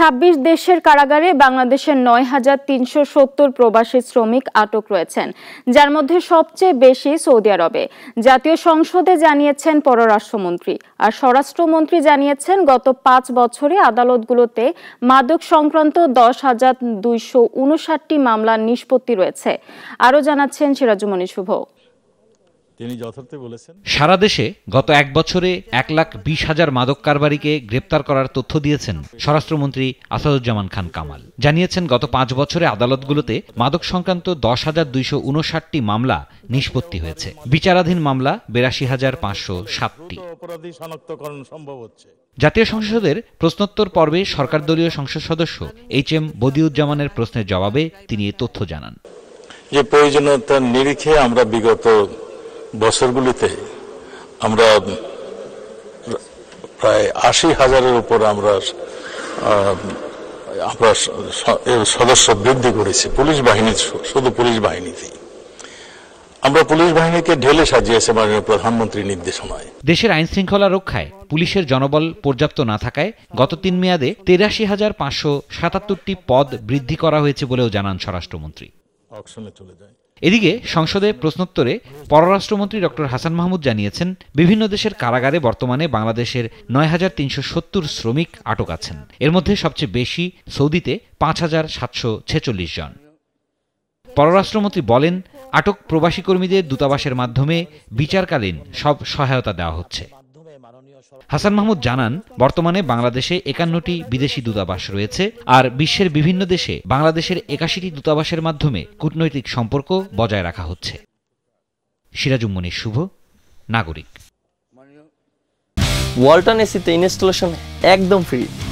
২৬ দেশের কারাগারে বাংলাদেশের নয় হাজার তিনশো সত্তর প্রবাসী শ্রমিক আটক রয়েছেন যার মধ্যে সবচেয়ে বেশি সৌদি আরবে জাতীয় সংসদে জানিয়েছেন পররাষ্ট্রমন্ত্রী আর স্বরাষ্ট্রমন্ত্রী জানিয়েছেন গত পাঁচ বছরে আদালতগুলোতে মাদক সংক্রান্ত দশ হাজার দুইশো উনষাটটি মামলার নিষ্পত্তি রয়েছে আরও জানাচ্ছেন সিরাজুমণি শুভ তিনি যথার্থই বলেছেন সারা দেশে গত এক বছরে এক লাখ বিশ হাজার মাদক কারবারিকে গ্রেপ্তার করার তথ্য দিয়েছেন স্বরাষ্ট্রমন্ত্রী আসাদুজ্জামান খান কামাল জানিয়েছেন গত পাঁচ বছরে আদালতগুলোতে মাদক সংক্রান্ত দশ হাজার দুইশো উনষাটটি মামলা নিষ্পত্তি হয়েছে বিচারাধীন মামলা বিরাশি হাজার পাঁচশো সাতটি অপরাধী শনাক্তকরণ সম্ভব হচ্ছে জাতীয় সংসদের প্রশ্নোত্তর পর্বে সরকার দলীয় সংসদ সদস্য এইচ এম বদিউজ্জামানের প্রশ্নের জবাবে তিনি এ তথ্য জানান যে প্রয়োজনীয়তার নিরিখে আমরা বিগত বছরগুলিতে আমরা প্রায় আশি হাজারের উপর আমরা আমরা এর সদস্য বৃদ্ধি করেছি পুলিশ বাহিনী শুধু পুলিশ বাহিনীতেই আমরা পুলিশ বাহিনীকে ঢেলে সাজিয়েছে মাননীয় প্রধানমন্ত্রীর নির্দেশনায় দেশের আইন শৃঙ্খলা রক্ষায় পুলিশের জনবল পর্যাপ্ত না থাকায় গত তিন মেয়াদে তেরাশি হাজার পাঁচশো সাতাত্তরটি পদ বৃদ্ধি করা হয়েছে বলেও জানান স্বরাষ্ট্রমন্ত্রী অকশনে চলে যায় এদিকে সংসদে প্রশ্নোত্তরে পররাষ্ট্রমন্ত্রী ডক্টর হাসান মাহমুদ জানিয়েছেন বিভিন্ন দেশের কারাগারে বর্তমানে বাংলাদেশের নয় হাজার তিনশো সত্তর শ্রমিক আটক আছেন এর মধ্যে সবচেয়ে বেশি সৌদিতে পাঁচ হাজার সাতশো ছেচল্লিশ জন পররাষ্ট্রমন্ত্রী বলেন আটক প্রবাসী কর্মীদের দূতাবাসের মাধ্যমে বিচারকালীন সব সহায়তা দেওয়া হচ্ছে হাসান মাহমুদ জানান বর্তমানে বাংলাদেশে একান্নটি বিদেশি দূতাবাস রয়েছে আর বিশ্বের বিভিন্ন দেশে বাংলাদেশের একাশিটি দূতাবাসের মাধ্যমে কূটনৈতিক সম্পর্ক বজায় রাখা হচ্ছে সিরাজুম্মনি শুভ নাগরিক ওয়াল্টন এসিতে ইনস্টলেশন একদম ফ্রি